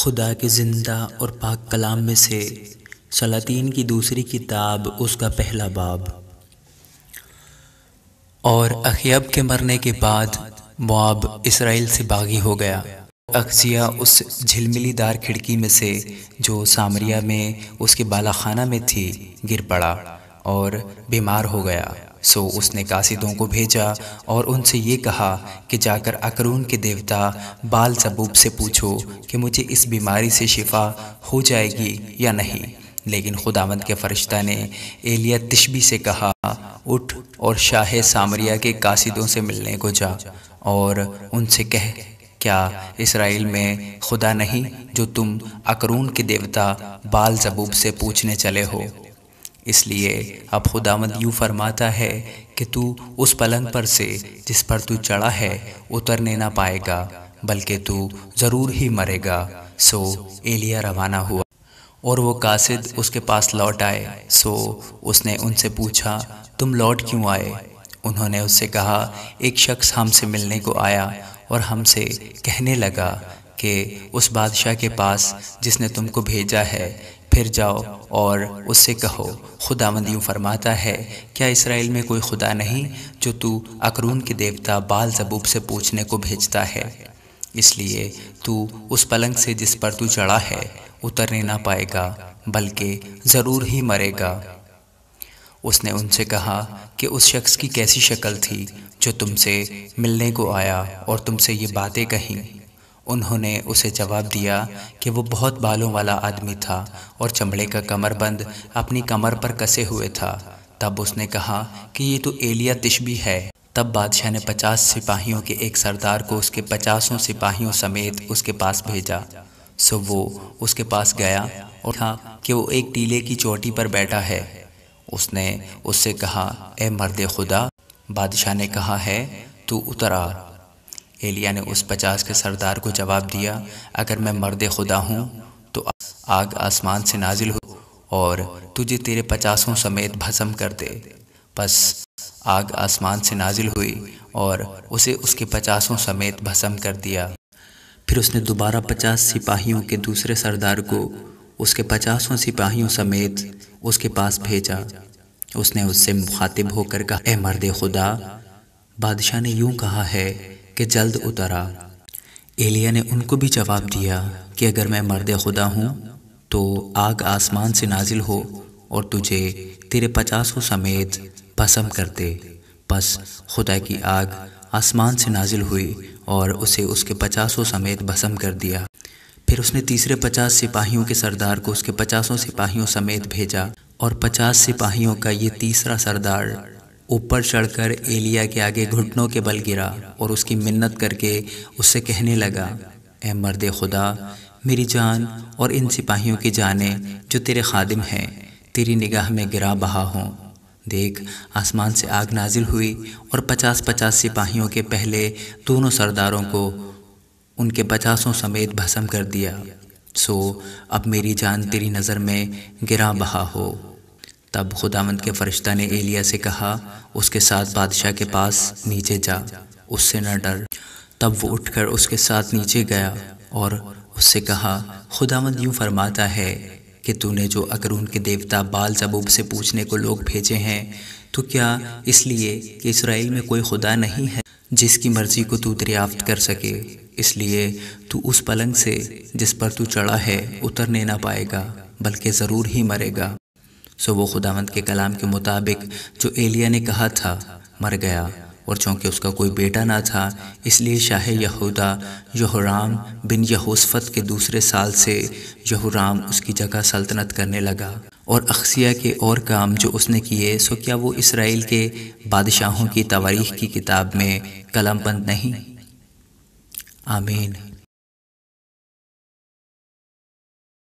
خدا کے زندہ اور پاک کلام میں سے سلاطین کی دوسری کتاب اس کا پہلا باب اور اخیب کے مرنے کے بعد مواب اسرائیل سے باغی ہو گیا اخزیہ اس جھلملی دار کھڑکی میں سے جو سامریا میں اس کے بالا خانہ میں تھی گر پڑا اور بیمار ہو گیا سو اس نے قاصدوں کو بھیجا اور ان سے یہ کہا کہ جا کر اکرون کے دیوتا بال زبوب سے پوچھو کہ مجھے اس بیماری سے شفا ہو جائے گی یا نہیں لیکن خداوند کے فرشتہ نے ایلیا تشبی سے کہا اٹھ اور شاہ سامریا کے قاصدوں سے ملنے کو جا اور ان سے کہہ کیا اسرائیل میں خدا نہیں جو تم اکرون کے دیوتا بال زبوب سے پوچھنے چلے ہو اس لیے اب خدا مدد یوں فرماتا ہے کہ تو اس پلنگ پر سے جس پر تو چڑھا ہے اترنے نہ پائے گا بلکہ تو ضرور ہی مرے گا سو ایلیا روانہ ہوا اور وہ قاصد اس کے پاس لوٹ آئے سو اس نے ان سے پوچھا تم لوٹ کیوں آئے انہوں نے اس سے کہا ایک شخص ہم سے ملنے کو آیا اور ہم سے کہنے لگا کہ اس بادشاہ کے پاس جس نے تم کو بھیجا ہے پھر جاؤ اور اس سے کہو خدا مندیوں فرماتا ہے کیا اسرائیل میں کوئی خدا نہیں جو تو اکرون کے دیوتا بال زبوب سے پوچھنے کو بھیجتا ہے اس لیے تو اس پلنگ سے جس پر تو چڑھا ہے اترنے نہ پائے گا بلکہ ضرور ہی مرے گا اس نے ان سے کہا کہ اس شخص کی کیسی شکل تھی جو تم سے ملنے کو آیا اور تم سے یہ باتیں کہیں انہوں نے اسے جواب دیا کہ وہ بہت بالوں والا آدمی تھا اور چمڑے کا کمر بند اپنی کمر پر کسے ہوئے تھا تب اس نے کہا کہ یہ تو ایلیا تشبی ہے تب بادشاہ نے پچاس سپاہیوں کے ایک سردار کو اس کے پچاسوں سپاہیوں سمیت اس کے پاس بھیجا سو وہ اس کے پاس گیا اور تھا کہ وہ ایک ٹیلے کی چوٹی پر بیٹھا ہے اس نے اس سے کہا اے مرد خدا بادشاہ نے کہا ہے تو اتر آ ایلیا نے اس پچاس کے سردار کو جواب دیا اگر میں مرد خدا ہوں تو آگ آسمان سے نازل ہو اور تجھے تیرے پچاسوں سمیت بھسم کر دے بس آگ آسمان سے نازل ہوئی اور اسے اس کے پچاسوں سمیت بھسم کر دیا پھر اس نے دوبارہ پچاس سپاہیوں کے دوسرے سردار کو اس کے پچاسوں سپاہیوں سمیت اس کے پاس بھیجا اس نے اس سے مخاطب ہو کر کہا اے مرد خدا بادشاہ نے یوں کہا ہے کہ جلد اترا ایلیا نے ان کو بھی جواب دیا کہ اگر میں مرد خدا ہوں تو آگ آسمان سے نازل ہو اور تجھے تیرے پچاسوں سمیت بھسم کر دے بس خدا کی آگ آسمان سے نازل ہوئی اور اسے اس کے پچاسوں سمیت بھسم کر دیا پھر اس نے تیسرے پچاس سپاہیوں کے سردار کو اس کے پچاسوں سپاہیوں سمیت بھیجا اور پچاس سپاہیوں کا یہ تیسرا سردار اوپر چڑھ کر ایلیا کے آگے گھٹنوں کے بل گرا اور اس کی منت کر کے اس سے کہنے لگا اے مرد خدا میری جان اور ان سپاہیوں کی جانیں جو تیرے خادم ہیں تیری نگاہ میں گرا بہا ہوں دیکھ آسمان سے آگ نازل ہوئی اور پچاس پچاس سپاہیوں کے پہلے دونوں سرداروں کو ان کے پچاسوں سمیت بھسم کر دیا سو اب میری جان تیری نظر میں گرا بہا ہو تب خدا مند کے فرشتہ نے ایلیا سے کہا اس کے ساتھ بادشاہ کے پاس نیچے جا اس سے نہ ڈر تب وہ اٹھ کر اس کے ساتھ نیچے گیا اور اس سے کہا خدا مند یوں فرماتا ہے کہ تو نے جو اگرون کے دیوتا بال زبوب سے پوچھنے کو لوگ بھیجے ہیں تو کیا اس لیے کہ اسرائیل میں کوئی خدا نہیں ہے جس کی مرضی کو تو دریافت کر سکے اس لیے تو اس پلنگ سے جس پر تو چڑھا ہے اترنے نہ پائے گا بلکہ ضرور ہی مرے گا سو وہ خداوند کے کلام کے مطابق جو ایلیا نے کہا تھا مر گیا اور چونکہ اس کا کوئی بیٹا نہ تھا اس لیے شاہ یہورام بن یہوسفت کے دوسرے سال سے یہورام اس کی جگہ سلطنت کرنے لگا اور اخسیا کے اور کام جو اس نے کیے سو کیا وہ اسرائیل کے بادشاہوں کی تواریخ کی کتاب میں قلم بند نہیں آمین